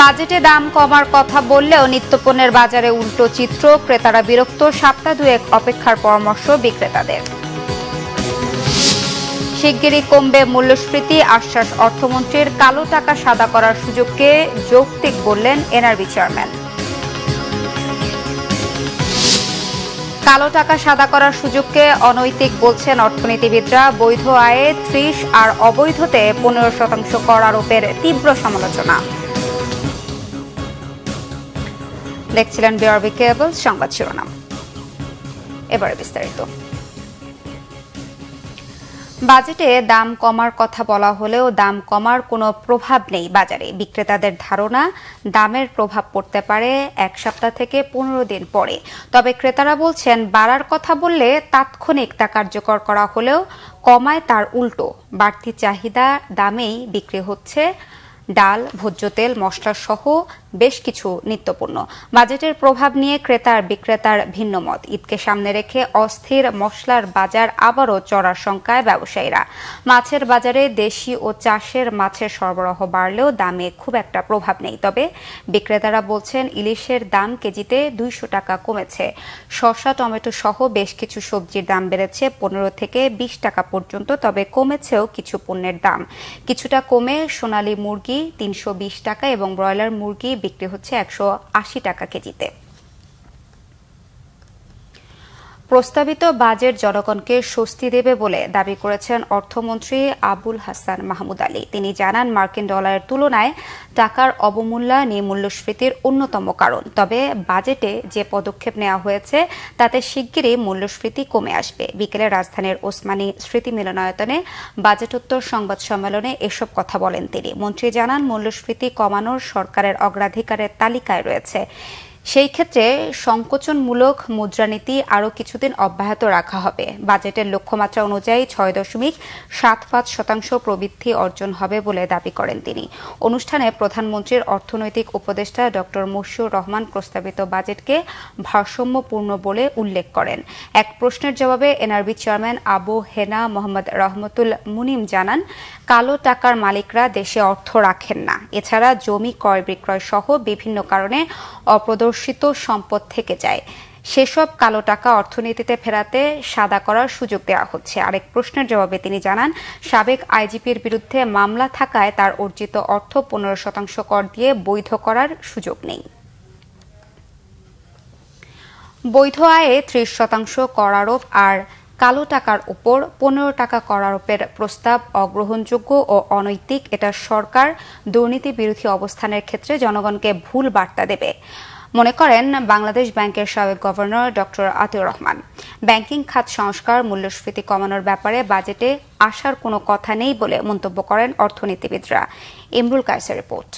বাজেটে দাম কমার কথা বললেও নিত্যপণ্যের বাজারে উল্টো চিত্র ক্রেতারা বিরক্ত সপ্তাহ দুয়েক অপেক্ষার পরামর্শ বিক্রেতাদের শিগগিরই কমবে মূল্যস্ফীতি আশ্বাস অর্থমন্ত্রীর কালো টাকা সাদা করার সুযোগকে যৌক্তিক বললেন এনআরবি চেয়ারম্যান কালো টাকা সাদা করার সুযোগকে অনৈতিক বলছেন অর্থনীতিবিদরা বৈধ আয়ে ত্রিশ আর অবৈধতে পনেরো শতাংশ কর আরোপের তীব্র সমালোচনা দেখছিলেন বিআরবি কেবল সংবাদ শিরোনাম এবারে বিস্তারিত বাজেটে দাম কমার কথা বলা হলেও দাম কমার কোনো প্রভাব নেই বাজারে বিক্রেতাদের ধারণা দামের প্রভাব পড়তে পারে এক সপ্তাহ থেকে পনেরো দিন পরে তবে ক্রেতারা বলছেন বাড়ার কথা বললে তাৎক্ষণিক তা কার্যকর করা হলেও কমায় তার উল্টো বাড়তি চাহিদা দামেই বিক্রি হচ্ছে ডাল ভোজ্য তেল মশলা সহ বেশ কিছু নিত্যপণ্য বাজেটের প্রভাব নিয়ে ক্রেতার বিক্রেতার ভিন্ন মত ঈদকে সামনে রেখে অস্থির মশলার বাজার আবারও চড়ার শঙ্কায় ব্যবসায়ীরা মাছের বাজারে দেশি ও চাষের মাছের সরবরাহ বাড়লেও দামে খুব একটা প্রভাব নেই তবে বিক্রেতারা বলছেন ইলিশের দাম কেজিতে দুইশো টাকা কমেছে শসা টমেটো সহ বেশ কিছু সবজির দাম বেড়েছে পনেরো থেকে বিশ টাকা পর্যন্ত তবে কমেছেও কিছু পণ্যের দাম কিছুটা কমে সোনালী মুরগি তিনশো টাকা এবং ব্রয়লার মুরগি বিক্রি হচ্ছে একশো টাকা কেজিতে প্রস্তাবিত বাজেট জনগণকে স্বস্তি দেবে বলে দাবি করেছেন অর্থমন্ত্রী আবুল হাসান মাহমুদ আলী তিনি জানান মার্কিন ডলারের তুলনায় টাকার অবমূল্যায়ন মূল্যস্ফীতির অন্যতম কারণ তবে বাজেটে যে পদক্ষেপ নেওয়া হয়েছে তাতে শিগগিরই মূল্যস্ফীতি কমে আসবে বিকেলে রাজধানীর ওসমানী স্মৃতি মিলনায়তনে বাজেটোত্তর সংবাদ সম্মেলনে এসব কথা বলেন তিনি মন্ত্রী জানান মূল্যস্ফীতি কমানোর সরকারের অগ্রাধিকারের তালিকায় রয়েছে সেই ক্ষেত্রে সংকোচনমূলক মুদ্রানীতি আরও কিছুদিন অব্যাহত রাখা হবে বাজেটের লক্ষ্যমাত্রা অনুযায়ী ছয় দশমিক সাত পাঁচ শতাংশ প্রবৃদ্ধি অর্জন হবে বলে দাবি করেন তিনি অনুষ্ঠানে প্রধানমন্ত্রীর অর্থনৈতিক উপদেষ্টা ড মশিউর রহমান প্রস্তাবিত বাজেটকে ভারসাম্যপূর্ণ বলে উল্লেখ করেন এক প্রশ্নের জবাবে এনআরবি চেয়ারম্যান আবু হেনা মোহাম্মদ রহমতুল মুনিম জানান কালো টাকার মালিকরা দেশে অর্থ রাখেন না এছাড়া জমি ক্রয় বিক্রয় সহ বিভিন্ন কারণে অপ্রদ অর্জিত সম্পদ থেকে যায় সেসব কালো টাকা অর্থনীতিতে ফেরাতে সাদা করার সুযোগ দেওয়া হচ্ছে আরেক প্রশ্নের জবাবে তিনি জানান সাবেক আইজিপির বিরুদ্ধে মামলা থাকায় তার অর্জিত অর্থ পনেরো শতাংশ কর দিয়ে বৈধ করার সুযোগ নেই বৈধ আয়ে ত্রিশ শতাংশ কর আরোপ আর কালো টাকার উপর পনেরো টাকা কর আরোপের প্রস্তাব অগ্রহণযোগ্য ও অনৈতিক এটা সরকার দুর্নীতি বিরোধী অবস্থানের ক্ষেত্রে জনগণকে ভুল বার্তা দেবে মনে করেন বাংলাদেশ ব্যাংকের সাবেক governor doctor Atiur Rahman banking খাত সংস্কার মূল্যস্ফীতি কমানোর ব্যাপারে বাজেটে আসার কোনো কথা নেই বলে মন্তব্য করেন অর্থনীতিবিদরা ইমরুল কায়সের রিপোর্ট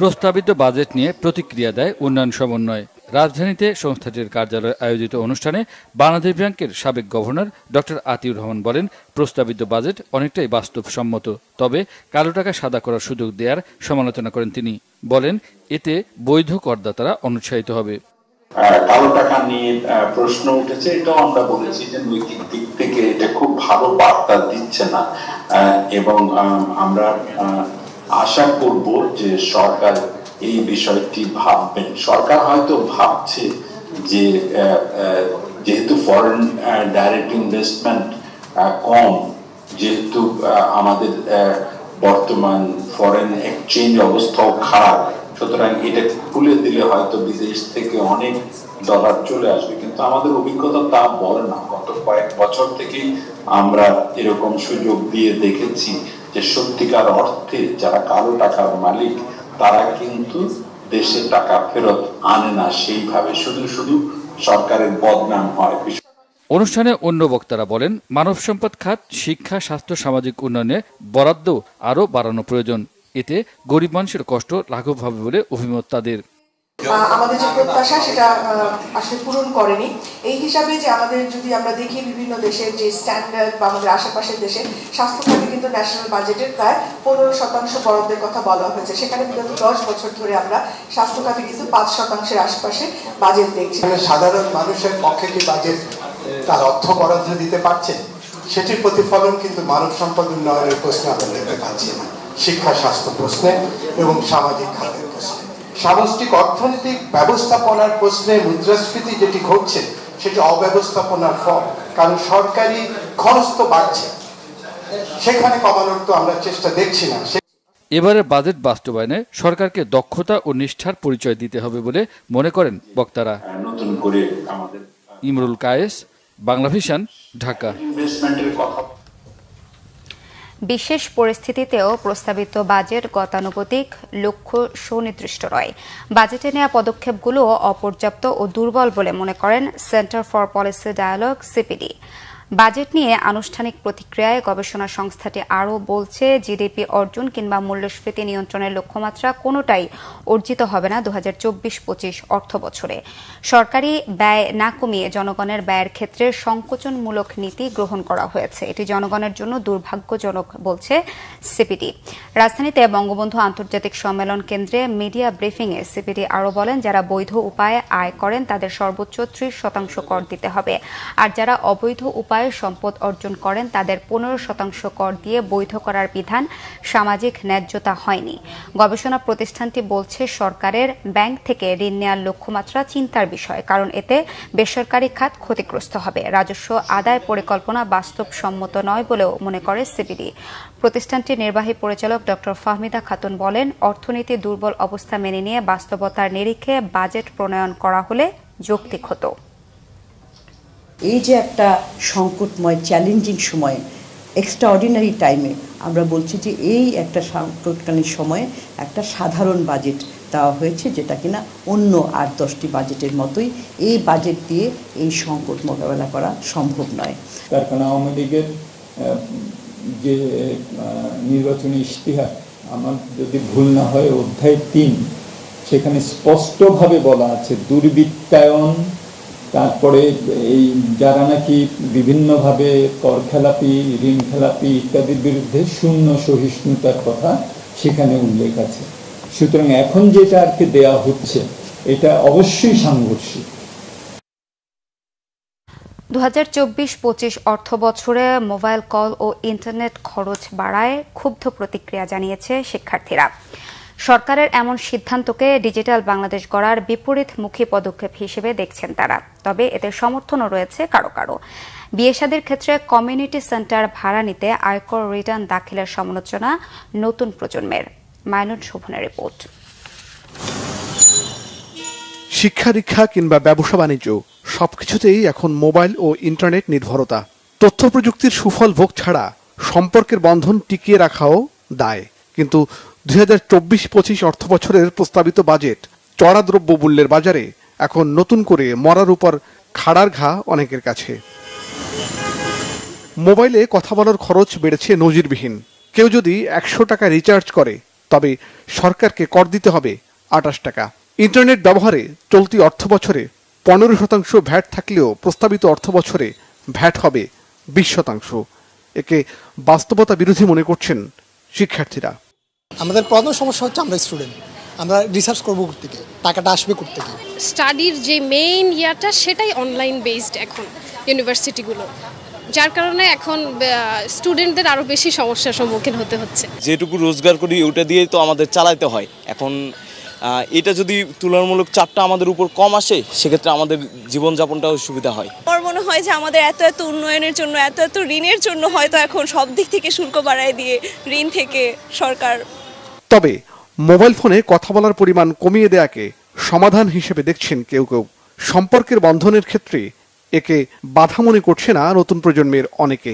প্রস্তাবিত বাজেট নিয়ে প্রতিক্রিয়া দেয় উন্নয়ন সমন্বয় রাজধানীতে সংস্থাটির কার্যালয়ে আয়োজিত অনুষ্ঠানে বাংলাদেশ ব্যাংকের সাবেক গভর্নর ডক্টর আতিউর রহমান বলেন প্রস্তাবিত বাজেট অনেকটাই বাস্তবসম্মত তবে কালো টাকা সাদা করার সুযোগ দেওয়ার সমালোচনা করেন তিনি বলেন এতে বৈধ করদাতারা অনুৎসাহিত হবে কালো টাকা নিয়ে প্রশ্ন উঠেছে এটাও আমরা বলেছি যে নৈতিক দিক থেকে এটা খুব ভালো বার্তা দিচ্ছে না এবং আমরা আশা করব যে সরকার এই বিষয়টি ভাববেন সরকার হয়তো ভাবছে যে যেহেতু ফরেন ডাইরেক্ট ইনভেস্টমেন্ট কম যেহেতু আমাদের বর্তমান ফরেন এক্সচেঞ্জ অবস্থাও খারাপ সুতরাং এটা খুলে দিলে হয়তো বিদেশ থেকে অনেক ডলার চলে আসবে কিন্তু আমাদের অভিজ্ঞতা তা বলে না গত কয়েক বছর থেকে আমরা এরকম সুযোগ দিয়ে দেখেছি যে সত্যিকার অর্থে যারা কালো টাকার মালিক তারা কিন্তু দেশে টাকা ফেরত আনে না সেইভাবে শুধু শুধু সরকারের বদনাম হয় অনুষ্ঠানে অন্য বক্তারা বলেন মানব সম্পদ খাত শিক্ষা স্বাস্থ্য সামাজিক উন্নয়নে বরাদ্দ আরও বাড়ানো প্রয়োজন এতে গরিব মানুষের কষ্ট লাঘব হবে বলে অভিমত তাদের আমাদের যে প্রত্যাশা সেটা আসলে পূরণ করেনি এই হিসাবে যে আমাদের যদি আমরা দেখি বিভিন্ন দেশের যে স্ট্যান্ডার্ড বা আমাদের আশেপাশের দেশে স্বাস্থ্য খাতে কিন্তু ন্যাশনাল বাজেটের প্রায় পনেরো শতাংশ বরাদ্দের কথা বলা হয়েছে সেখানে বিগত দশ বছর ধরে আমরা স্বাস্থ্য খাতে কিন্তু পাঁচ শতাংশের আশেপাশে বাজেট দেখছি সাধারণ মানুষের পক্ষে কি বাজেট তার অর্থ বরাদ্দ দিতে পারছে সেটির প্রতিফলন কিন্তু মানব সম্পদ উন্নয়নের প্রশ্নে আমরা দেখতে পাচ্ছি না শিক্ষা স্বাস্থ্য প্রশ্নে এবং সামাজিক খাতে সামষ্টিক অর্থনৈতিক ব্যবস্থাপনার প্রশ্নে মুদ্রাস্ফীতি যেটি ঘটছে সেটি অব্যবস্থাপনার ফল কারণ সরকারি খরচ তো বাড়ছে সেখানে কমানোর তো আমরা চেষ্টা দেখছি না এবারের বাজেট বাস্তবায়নে সরকারকে দক্ষতা ও নিষ্ঠার পরিচয় দিতে হবে বলে মনে করেন বক্তারা নতুন করে আমাদের ইমরুল কায়েস বাংলাভিশন ভিশন ঢাকা বিশেষ পরিস্থিতিতেও প্রস্তাবিত বাজেট গতানুগতিক লক্ষ্য সুনির্দিষ্ট নয় বাজেটে নেওয়া পদক্ষেপগুলো অপর্যাপ্ত ও দুর্বল বলে মনে করেন Centre for Policy Dialogue CPD budget নিয়ে আনুষ্ঠানিক প্রতিক্রিয়ায় গবেষণা সংস্থাটি আরও বলছে জিডিপি অর্জন কিংবা মূল্যস্ফীতি নিয়ন্ত্রণের লক্ষ্যমাত্রা কোনোটাই অর্জিত হবে না দু হাজার চব্বিশ পঁচিশ অর্থ বছরে সরকারি ব্যয় না কমিয়ে জনগণের ব্যয়ের ক্ষেত্রে সংকোচনমূলক নীতি গ্রহণ করা হয়েছে এটি জনগণের জন্য দুর্ভাগ্যজনক বলছে সিপিডি রাজধানীতে বঙ্গবন্ধু আন্তর্জাতিক সম্মেলন কেন্দ্রে মিডিয়া ব্রিফিংয়ে সিপিডি আরও বলেন যারা বৈধ উপায়ে আয় করেন তাদের সর্বোচ্চ ত্রিশ শতাংশ কর দিতে হবে আর যারা অবৈধ উপায় উপায়ে সম্পদ অর্জন করেন তাদের পনেরো শতাংশ কর দিয়ে বৈধ করার বিধান সামাজিক ন্যায্যতা হয়নি গবেষণা প্রতিষ্ঠানটি বলছে সরকারের ব্যাংক থেকে ঋণ নেওয়ার লক্ষ্যমাত্রা চিন্তার বিষয় কারণ এতে বেসরকারি খাত ক্ষতিগ্রস্ত হবে রাজস্ব আদায় পরিকল্পনা বাস্তবসম্মত নয় বলেও মনে করে সিবিডি প্রতিষ্ঠানটির নির্বাহী পরিচালক ড ফাহমিদা খাতুন বলেন অর্থনীতি দুর্বল অবস্থা মেনে নিয়ে বাস্তবতার নিরিখে বাজেট প্রণয়ন করা হলে যৌক্তিক হতো এই যে একটা সংকটময় চ্যালেঞ্জিং সময়ে এক্সট্রাঅর্ডিনারি টাইমে আমরা বলছি যে এই একটা সংকটকালীন সময়ে একটা সাধারণ বাজেট দেওয়া হয়েছে যেটা কিনা অন্য আট দশটি বাজেটের মতোই এই বাজেট দিয়ে এই সংকট মোকাবেলা করা সম্ভব নয় কারখানা আওয়ামী লীগের যে নির্বাচনী ইশতিহার আমার যদি ভুল না হয় অধ্যায় তিন সেখানে স্পষ্টভাবে বলা আছে দুর্বৃত্তায়ন তারপরে এই যারা নাকি বিভিন্নভাবে কর খেলাপি ঋণ খেলাপি ইত্যাদির বিরুদ্ধে শূন্য সহিষ্ণুতার কথা সেখানে উল্লেখ আছে সুতরাং এখন যেটা আর কি দেওয়া হচ্ছে এটা অবশ্যই সাংঘর্ষিক দু হাজার চব্বিশ পঁচিশ অর্থ বছরে মোবাইল কল ও ইন্টারনেট খরচ বাড়ায় ক্ষুব্ধ প্রতিক্রিয়া জানিয়েছে শিক্ষার্থীরা সরকারের এমন সিদ্ধান্তকে ডিজিটাল বাংলাদেশ গড়ার বিপরীতমুখী পদক্ষেপ হিসেবে দেখছেন তারা তবে এতে সমর্থনও রয়েছে কারো কারো বিয়েসাদের ক্ষেত্রে কমিউনিটি সেন্টার ভাড়া নিতে আয়কর রিটার্ন দাখিলের সমালোচনা নতুন প্রজন্মের মাইনুন শোভনের রিপোর্ট শিক্ষা দীক্ষা কিংবা ব্যবসা বাণিজ্য সবকিছুতেই এখন মোবাইল ও ইন্টারনেট নির্ভরতা তথ্য প্রযুক্তির সুফল ভোগ ছাড়া সম্পর্কের বন্ধন টিকিয়ে রাখাও দায় কিন্তু দুই হাজার চব্বিশ পঁচিশ অর্থ বছরের প্রস্তাবিত বাজেট চড়া মূল্যের বাজারে এখন নতুন করে মরার উপর খাড়ার ঘা অনেকের কাছে মোবাইলে কথা বলার খরচ বেড়েছে নজিরবিহীন কেউ যদি একশো টাকা রিচার্জ করে তবে সরকারকে কর দিতে হবে আটাশ টাকা ইন্টারনেট ব্যবহারে চলতি অর্থ বছরে পনেরো শতাংশ ভ্যাট থাকলেও প্রস্তাবিত অর্থ বছরে ভ্যাট হবে বিশ শতাংশ একে বাস্তবতা বিরোধী মনে করছেন শিক্ষার্থীরা আমাদের প্রধান সমস্যা হচ্ছে আমরা স্টুডেন্ট আমরা রিসার্চ করবো থেকে টাকাটা আসবে করতে গিয়ে স্টাডির যে মেইন ইয়াটা সেটাই অনলাইন বেসড এখন ইউনিভার্সিটিগুলো যার কারণে এখন স্টুডেন্টদের আরও বেশি সমস্যার সম্মুখীন হতে হচ্ছে যেটুকু রোজগার করি ওটা দিয়ে তো আমাদের চালাইতে হয় এখন এটা যদি তুলনামূলক চাপটা আমাদের উপর কম আসে সেক্ষেত্রে আমাদের জীবনযাপনটাও সুবিধা হয় আমার মনে হয় যে আমাদের এত এত উন্নয়নের জন্য এত এত ঋণের জন্য হয়তো এখন সব দিক থেকে শুল্ক বাড়ায় দিয়ে ঋণ থেকে সরকার তবে মোবাইল ফোনে কথা বলার পরিমাণ কমিয়ে দেয়াকে সমাধান হিসেবে দেখছেন কেউ কেউ সম্পর্কের বন্ধনের ক্ষেত্রে একে বাধা মনে করছে না নতুন প্রজন্মের অনেকে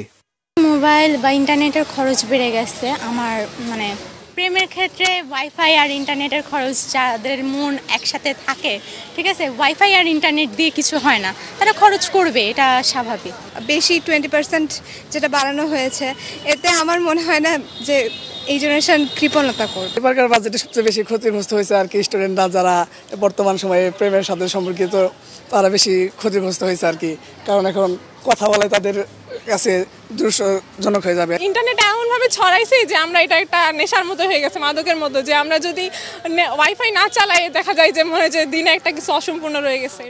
মোবাইল বা ইন্টারনেটের খরচ বেড়ে গেছে আমার মানে প্রেমের ক্ষেত্রে ওয়াইফাই আর ইন্টারনেটের খরচ যাদের মন একসাথে থাকে ঠিক আছে ওয়াইফাই আর ইন্টারনেট দিয়ে কিছু হয় না তারা খরচ করবে এটা স্বাভাবিক বেশি টোয়েন্টি পার্সেন্ট যেটা বাড়ানো হয়েছে এতে আমার মনে হয় না যে এই জেনারেশন কৃপণতা করবে এবারকার বাজেটে সবচেয়ে বেশি ক্ষতিগ্রস্ত হয়েছে আর কি স্টুডেন্টরা যারা বর্তমান সময়ে প্রেমের সাথে সম্পর্কিত তারা বেশি ক্ষতিগ্রস্ত হয়েছে আর কি কারণ এখন কথা বলে তাদের কাছে দুঃসজনক হয়ে যাবে ইন্টারনেট এমনভাবে ছড়াইছে যে আমরা এটা একটা নেশার মতো হয়ে গেছে মাদকের মতো যে আমরা যদি ওয়াইফাই না চালাই দেখা যায় যে মনে যে দিনে একটা কিছু অসম্পূর্ণ রয়ে গেছে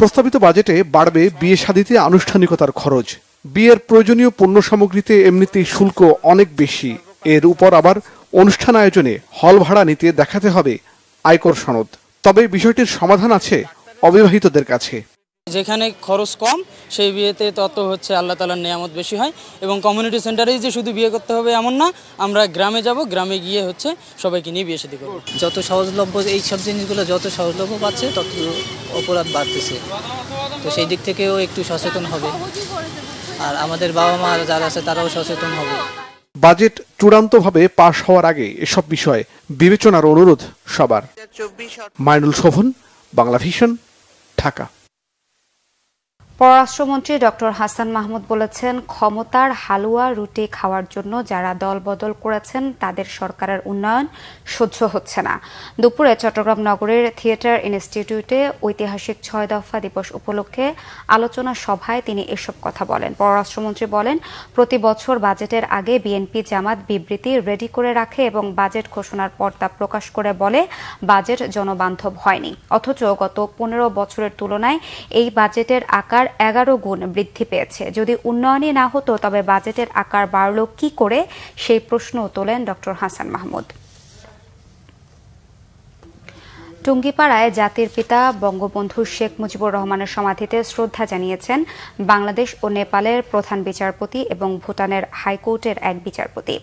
প্রস্তাবিত বাজেটে বাড়বে বিয়ে শাদিতে আনুষ্ঠানিকতার খরচ বিয়ের প্রয়োজনীয় পণ্য সামগ্রীতে এমনিতেই শুল্ক অনেক বেশি এর উপর আবার অনুষ্ঠান আয়োজনে হল ভাড়া নিতে দেখাতে হবে আয়কর সনদ তবে বিষয়টির সমাধান আছে অবিবাহিতদের কাছে যেখানে খরচ কম সেই বিয়েতে তত হচ্ছে আল্লাহ তালার নিয়ামত বেশি হয় এবং কমিউনিটি সেন্টারেই যে শুধু বিয়ে করতে হবে এমন না আমরা গ্রামে যাব গ্রামে গিয়ে হচ্ছে সবাইকে নিয়ে বিয়ে সাথে করবো যত সহজলভ্য এই সব জিনিসগুলো যত সহজলভ্য পাচ্ছে তত অপরাধ বাড়তেছে তো সেই দিক থেকেও একটু সচেতন হবে আর আমাদের বাবা মা যারা আছে তারাও সচেতন হবে বাজেট চূড়ান্তভাবে পাশ হওয়ার আগে এসব বিষয়ে বিবেচনার অনুরোধ সবার মাইনুল শোভন বাংলা ভিশন ঢাকা পররাষ্ট্রমন্ত্রী ডক্টর হাসান মাহমুদ বলেছেন ক্ষমতার হালুয়া রুটি খাওয়ার জন্য যারা দল বদল করেছেন তাদের সরকারের উন্নয়ন সহ্য হচ্ছে না দুপুরে চট্টগ্রাম নগরের থিয়েটার ইনস্টিটিউটে ঐতিহাসিক ছয় দফা দিবস উপলক্ষে আলোচনা সভায় তিনি এসব কথা বলেন পররাষ্ট্রমন্ত্রী বলেন প্রতি বছর বাজেটের আগে বিএনপি জামাত বিবৃতি রেডি করে রাখে এবং বাজেট ঘোষণার পর তা প্রকাশ করে বলে বাজেট জনবান্ধব হয়নি অথচ গত পনেরো বছরের তুলনায় এই বাজেটের আকার আকার এগারো গুণ বৃদ্ধি পেয়েছে যদি উন্নয়নই না হতো তবে বাজেটের আকার বাড়ল কি করে সেই প্রশ্ন তোলেন ডক্টর হাসান মাহমুদ টুঙ্গিপাড়ায় জাতির পিতা বঙ্গবন্ধু শেখ মুজিবুর রহমানের সমাধিতে শ্রদ্ধা জানিয়েছেন বাংলাদেশ ও নেপালের প্রধান বিচারপতি এবং ভুটানের হাইকোর্টের এক বিচারপতি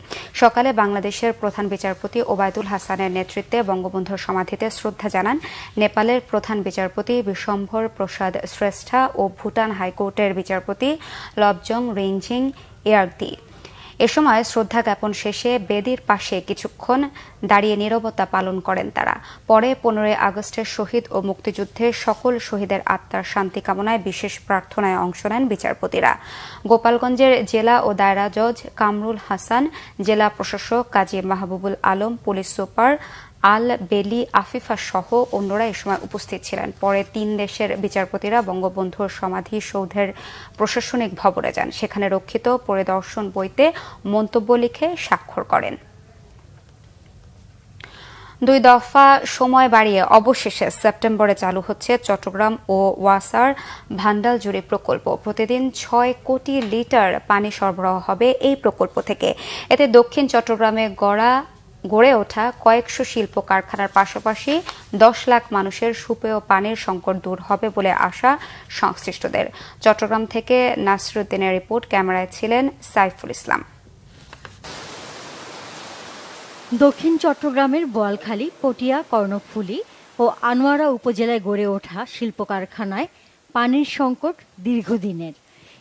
সকালে বাংলাদেশের প্রধান বিচারপতি ওবায়দুল হাসানের নেতৃত্বে বঙ্গবন্ধুর সমাধিতে শ্রদ্ধা জানান নেপালের প্রধান বিচারপতি বিশ্বম্ভর প্রসাদ শ্রেষ্ঠা ও ভুটান হাইকোর্টের বিচারপতি লবজং রিংঝিং এয়ারদি এ সময় শ্রদ্ধা জ্ঞাপন শেষে বেদির পাশে কিছুক্ষণ দাঁড়িয়ে নিরবতা পালন করেন তারা পরে পনেরোই আগস্টের শহীদ ও মুক্তিযুদ্ধে সকল শহীদের আত্মার শান্তি কামনায় বিশেষ প্রার্থনায় অংশ নেন বিচারপতিরা গোপালগঞ্জের জেলা ও দায়রা জজ কামরুল হাসান জেলা প্রশাসক কাজী মাহবুবুল আলম পুলিশ সুপার আল বেলি আফিফা সহ অন্যরা এ সময় উপস্থিত ছিলেন পরে তিন দেশের বিচারপতিরা বঙ্গবন্ধুর সমাধি সৌধের প্রশাসনিক ভবনে যান সেখানে রক্ষিত পরিদর্শন বইতে মন্তব্য লিখে স্বাক্ষর করেন দুই দফা সময় বাড়িয়ে অবশেষে সেপ্টেম্বরে চালু হচ্ছে চট্টগ্রাম ও ওয়াসার ভান্ডাল জুড়ে প্রকল্প প্রতিদিন ছয় কোটি লিটার পানি সরবরাহ হবে এই প্রকল্প থেকে এতে দক্ষিণ চট্টগ্রামে গড়া গড়ে ওঠা কয়েকশো শিল্প কারখানার পাশাপাশি দশ লাখ মানুষের সুপেয় পানির সংকট দূর হবে বলে আশা সংশ্লিষ্টদের চট্টগ্রাম থেকে নাসরুদ্দিনের রিপোর্ট ক্যামেরায় ছিলেন সাইফুল ইসলাম দক্ষিণ চট্টগ্রামের বোয়ালখালী পটিয়া কর্ণফুলি ও আনোয়ারা উপজেলায় গড়ে ওঠা শিল্প কারখানায় পানির সংকট দীর্ঘদিনের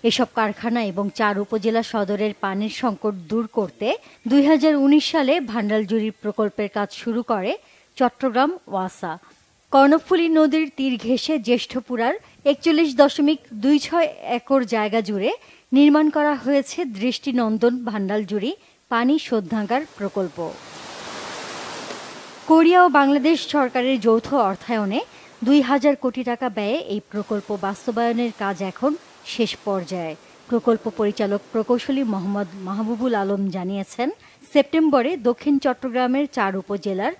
এসব কারখানা এবং চার উপজেলা সদরের পানির সংকট দূর করতে দুই সালে ভান্ডালজুরি প্রকল্পের কাজ শুরু করে চট্টগ্রাম ওয়াসা কর্ণফুলী নদীর তীর ঘেঁষে জ্যেষ্ঠপুরার একচল্লিশ দশমিক দুই ছয় একর জায়গা জুড়ে নির্মাণ করা হয়েছে দৃষ্টিনন্দন ভান্ডালজুরি পানি শোধাগার প্রকল্প কোরিয়া ও বাংলাদেশ সরকারের যৌথ অর্থায়নে দুই হাজার কোটি টাকা ব্যয়ে এই প্রকল্প বাস্তবায়নের কাজ এখন শেষ পর্যায়ে প্রকল্প পরিচালক প্রকৌশলী মোহাম্মদ মাহবুবুল আলম জানিয়েছেন সেপ্টেম্বরে দক্ষিণ চট্টগ্রামের চার উপজেলার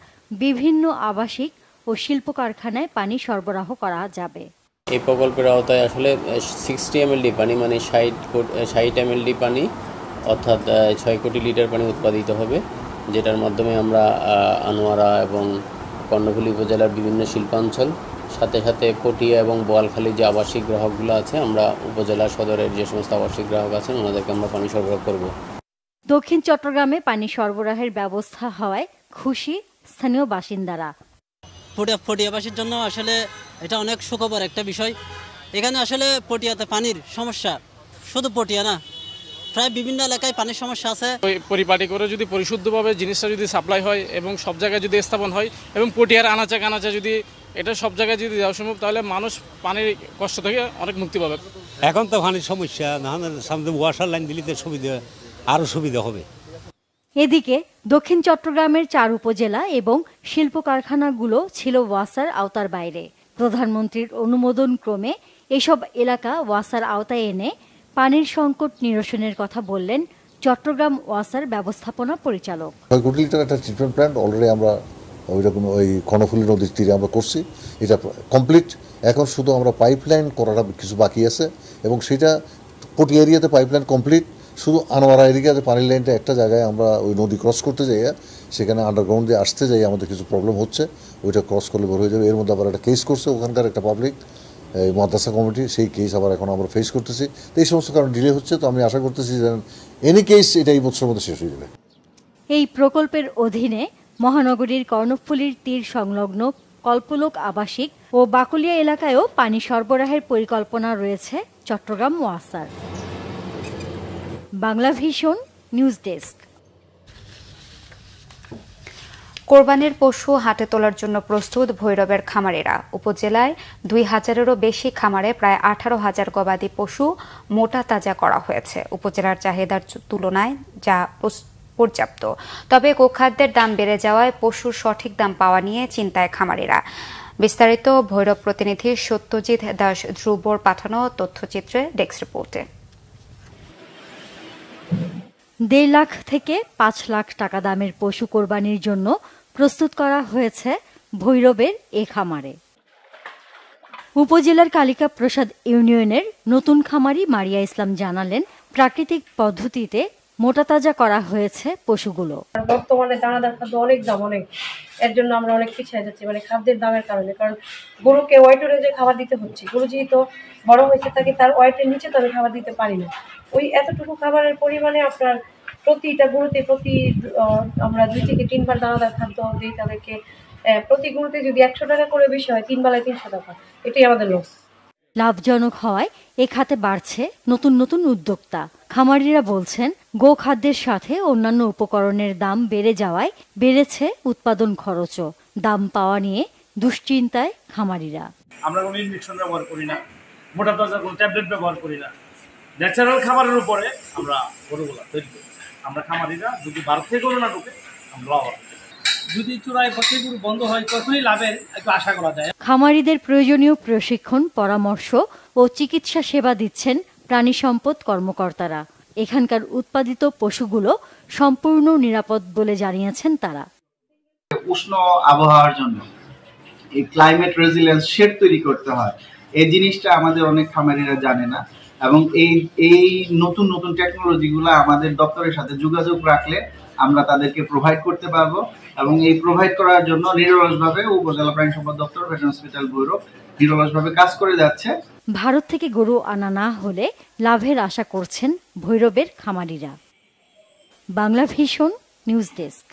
বিভিন্ন আবাসিক ও শিল্প কারখানায় পানি সরবরাহ করা যাবে এই প্রকল্পের আওতায় আসলে সিক্সটি এমএলডি পানি মানে ষাট ষাট এমএলডি পানি অর্থাৎ ছয় কোটি লিটার পানি উৎপাদিত হবে যেটার মাধ্যমে আমরা আনোয়ারা এবং কর্ণফুলী উপজেলার বিভিন্ন শিল্পাঞ্চল সাথে সাথে পটিয়া এবং বোয়ালখালী যে আবাসিক গ্রাহকগুলো আছে আমরা উপজেলা সদরের যে সমস্ত আবাসিক গ্রাহক আছেন ওনাদেরকে আমরা পানি সরবরাহ করব দক্ষিণ চট্টগ্রামে পানি সরবরাহের ব্যবস্থা হওয়ায় খুশি স্থানীয় বাসিন্দারা পটিয়া পটিয়াবাসীর জন্য আসলে এটা অনেক সুখবর একটা বিষয় এখানে আসলে পটিয়াতে পানির সমস্যা শুধু পটিয়া না প্রায় বিভিন্ন এলাকায় পানির সমস্যা আছে পরিপাটি করে যদি পরিশুদ্ধভাবে জিনিসটা যদি সাপ্লাই হয় এবং সব জায়গায় যদি স্থাপন হয় এবং পটিয়ার আনাচা কানাচা যদি এটা সব জায়গায় যদি দেওয়া সম্ভব তাহলে মানুষ পানির কষ্ট থেকে অনেক মুক্তি পাবে এখন তো পানির সমস্যা না সামনে ওয়াশার লাইন দিলে সুবিধা আরও সুবিধা হবে এদিকে দক্ষিণ চট্টগ্রামের চার উপজেলা এবং শিল্প কারখানাগুলো ছিল ওয়াসার আওতার বাইরে প্রধানমন্ত্রীর অনুমোদন ক্রমে এসব এলাকা ওয়াসার আওতায় এনে পানির সংকট নিরসনের কথা বললেন চট্টগ্রাম ওয়াসার ব্যবস্থাপনা পরিচালক ছয় কোটি লিটার একটা ট্রিটমেন্ট প্ল্যান্ট অলরেডি আমরা ওই রকম ওই কর্ণফুলি নদীর তীরে আমরা করছি এটা কমপ্লিট এখন শুধু আমরা পাইপলাইন করাটা কিছু বাকি আছে এবং সেটা প্রতি এরিয়াতে পাইপলাইন কমপ্লিট শুধু আনোয়ারা এরিয়াতে পানির লাইনটা একটা জায়গায় আমরা ওই নদী ক্রস করতে যাই সেখানে আন্ডারগ্রাউন্ড দিয়ে আসতে যাই আমাদের কিছু প্রবলেম হচ্ছে ওইটা ক্রস করলে বের হয়ে যাবে এর মধ্যে আবার একটা কেস করছে ওখানকার একটা পাবলিক এই মাদ্রাসা কমিটি সেই কেস আবার এখন আমরা ফেস করতেছি তো এই সমস্ত কারণ ডিলে হচ্ছে তো আমি আশা করতেছি যে এনি কেস এটা এই বছরের মধ্যে শেষ হয়ে যাবে এই প্রকল্পের অধীনে মহানগরীর কর্ণফুলীর তীর সংলগ্ন কল্পলোক আবাসিক ও বাকুলিয়া এলাকায়ও পানি সরবরাহের পরিকল্পনা রয়েছে চট্টগ্রাম ওয়াসার বাংলা ভিশন নিউজ ডেস্ক কোরবানির পশু হাটে তোলার জন্য প্রস্তুত ভৈরবের খামারেরা উপজেলায় দুই হাজারেরও বেশি খামারে প্রায় আঠারো হাজার গবাদি পশু মোটা তাজা করা হয়েছে উপজেলার চাহিদার তুলনায় যা পর্যাপ্ত তবে গোখাদ্যের দাম বেড়ে যাওয়ায় পশুর সঠিক দাম পাওয়া নিয়ে চিন্তায় খামারেরা বিস্তারিত ভৈরব প্রতিনিধি সত্যজিৎ দাস ধ্রুবর পাঠানো তথ্যচিত্রে ডেস্ক রিপোর্টে দেড় লাখ থেকে পাঁচ লাখ টাকা দামের পশু কোরবানির জন্য প্রস্তুত করা হয়েছে ভৈরবের এ খামারে উপজেলার কালিকা প্রসাদ ইউনিয়নের নতুন খামারি মারিয়া ইসলাম জানালেন প্রাকৃতিক পদ্ধতিতে মোটা তাজা করা হয়েছে পশুগুলো বর্তমানে দানা দেখা খাদ্য অনেক দাম অনেক এর জন্য আমরা অনেক পিছিয়ে যাচ্ছি মানে খাদ্যের দামের কারণে কারণ গরুকে ওয়েট যে খাবার দিতে হচ্ছে গরু যেহেতু বড় হয়েছে তাকে তার ওয়াইটের নিচে তো আমি খাবার দিতে পারি না ওই এতটুকু খাবারের পরিমাণে আপনার প্রতিটা গুরুতে প্রতি আমরা দুই থেকে তিনবার দানাদার খাদ্য দিই তাদেরকে প্রতি গুরুতে যদি একশো টাকা করে বেশি হয় তিন বেলায় তিনশো টাকা এটাই আমাদের লস লাভজনক হওয়ায় এ খাতে বাড়ছে নতুন নতুন উদ্যোক্তা খামারিরা বলছেন গো খাদ্যের সাথে অন্যান্য উপকরণের দাম বেড়ে যাওয়ায় বেড়েছে উৎপাদন খরচও দাম পাওয়া নিয়ে দুশ্চিন্তায় খামারিরা আমরা কোনো ইনজেকশন ব্যবহার করি না মোটা তাজা কোনো ট্যাবলেট ব্যবহার করি না ন্যাচারাল খাবারের উপরে আমরা গরুগুলা তৈরি করি আমরা খামারিরা যদি ভারত থেকে গরু না ঢুকে আমরা যদি চূড়ায় বছর বন্ধ হয় তখনই লাভের একটু আশা করা যায় খামারিদের প্রয়োজনীয় প্রশিক্ষণ পরামর্শ ও চিকিৎসা সেবা দিচ্ছেন প্রাণী সম্পদ কর্মকর্তারা এখানকার উৎপাদিত পশুগুলো সম্পূর্ণ নিরাপদ বলে জানিয়েছেন তারা উষ্ণ আবহাওয়ার জন্য এই ক্লাইমেট রেজিলেন্স শেড তৈরি করতে হয় এই জিনিসটা আমাদের অনেক খামারিরা জানে না এবং এই এই নতুন নতুন টেকনোলজিগুলো আমাদের দপ্তরের সাথে যোগাযোগ রাখলে আমরা তাদেরকে প্রোভাইড করতে পারবো এবং এই প্রোভাইড করার জন্য নিরলসভাবে উপজেলা প্রাণী সম্পদ দপ্তর ফ্যাশন হসপিটাল ব্যুরো নিরলসভাবে কাজ করে যাচ্ছে ভারত থেকে গরু আনা না হলে লাভের আশা করছেন ভৈরবের খামারিরা বাংলা ভিশন নিউজ ডেস্ক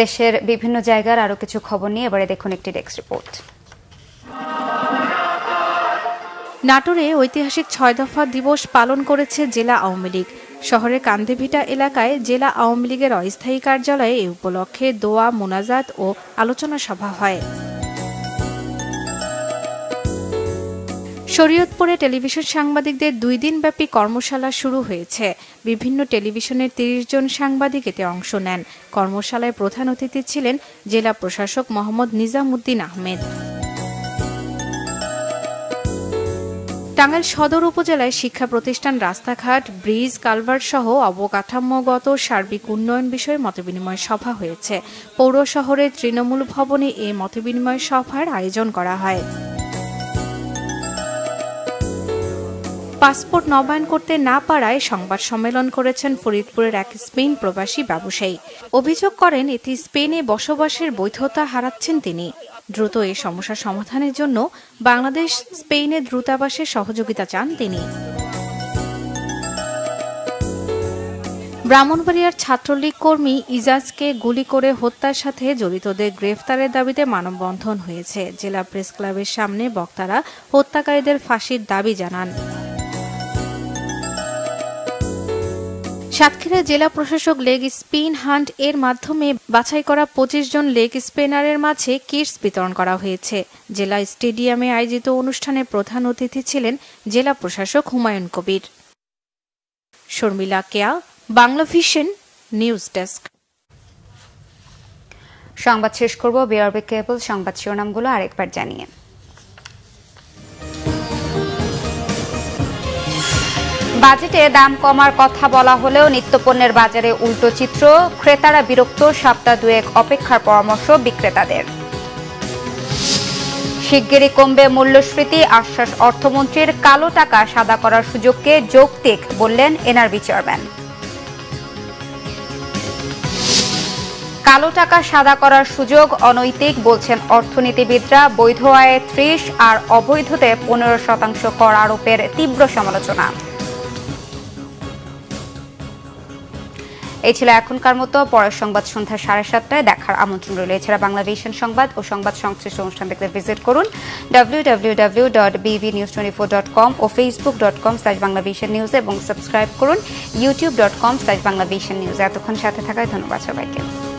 দেশের বিভিন্ন জায়গার আরও কিছু খবর নিয়ে এবারে দেখুন একটি ডেস্ক রিপোর্ট নাটোরে ঐতিহাসিক ছয় দফা দিবস পালন করেছে জেলা আওয়ামী লীগ শহরের কান্দেভিটা এলাকায় জেলা আওয়ামী লীগের অস্থায়ী কার্যালয়ে এ উপলক্ষে দোয়া মোনাজাত ও আলোচনা সভা হয় শরীয়তপুরে টেলিভিশন সাংবাদিকদের দুই দিনব্যাপী কর্মশালা শুরু হয়েছে বিভিন্ন টেলিভিশনের তিরিশ জন সাংবাদিক এতে অংশ নেন কর্মশালায় প্রধান অতিথি ছিলেন জেলা প্রশাসক মোহাম্মদ নিজামুদ্দিন আহমেদ টাঙ্গাইল সদর উপজেলায় শিক্ষা প্রতিষ্ঠান রাস্তাঘাট ব্রিজ কালভার্ট সহ অবকাঠামোগত সার্বিক উন্নয়ন বিষয়ে মতবিনিময় সভা হয়েছে পৌর শহরের তৃণমূল ভবনে এ মতবিনিময় সভার আয়োজন করা হয় পাসপোর্ট নবায়ন করতে না পারায় সংবাদ সম্মেলন করেছেন ফরিদপুরের এক স্পেন প্রবাসী ব্যবসায়ী অভিযোগ করেন এটি স্পেনে বসবাসের বৈধতা হারাচ্ছেন তিনি দ্রুত এই সমস্যার সমাধানের জন্য বাংলাদেশ স্পেনে দ্রুতাবাসের সহযোগিতা চান তিনি ব্রাহ্মণবাড়িয়ার ছাত্রলীগ কর্মী ইজাজকে গুলি করে হত্যার সাথে জড়িতদের গ্রেফতারের দাবিতে মানববন্ধন হয়েছে জেলা প্রেস ক্লাবের সামনে বক্তারা হত্যাকারীদের ফাঁসির দাবি জানান সাতক্ষীরা জেলা প্রশাসক লেগ স্পিন হান্ট এর মাধ্যমে বাছাই করা পঁচিশ জন লেগ স্পিনারের মাঝে কিটস বিতরণ করা হয়েছে জেলা স্টেডিয়ামে আয়োজিত অনুষ্ঠানে প্রধান অতিথি ছিলেন জেলা প্রশাসক Humayun Kabir Sharmila Keya Bangla Vision news desk সংবাদ শেষ করব বিআরবি কেবল সংবাদ শিরোনামগুলো আরেকবার জানিয়ে বাজেটে দাম কমার কথা বলা হলেও নিত্যপণ্যের বাজারে উল্টো চিত্র ক্রেতারা বিরক্ত সপ্তাহ দুয়েক অপেক্ষার পরামর্শ বিক্রেতাদের শিগগিরই কমবে মূল্যস্ফীতি আশ্বাস অর্থমন্ত্রীর কালো টাকা সাদা করার সুযোগকে যৌক্তিক বললেন এনআরবি চেয়ারম্যান কালো টাকা সাদা করার সুযোগ অনৈতিক বলছেন অর্থনীতিবিদরা বৈধ আয়ে ত্রিশ আর অবৈধতে পনেরো শতাংশ কর আরোপের তীব্র সমালোচনা এই ছিল এখনকার মতো পরের সংবাদ সন্ধ্যা সাড়ে সাতটায় দেখার আমন্ত্রণ রইল এছাড়া ভিশন সংবাদ ও সংবাদ সংশ্লিষ্ট অনুষ্ঠান দেখতে ভিজিট করুন W W dot news dot com ও Facebook dot com slash news এবং সাবস্ক্রাইব করুন YouTube dot com slash Banglavision news এতক্ষণ সাথে থাকায় ধন্যবাদ সবাইকে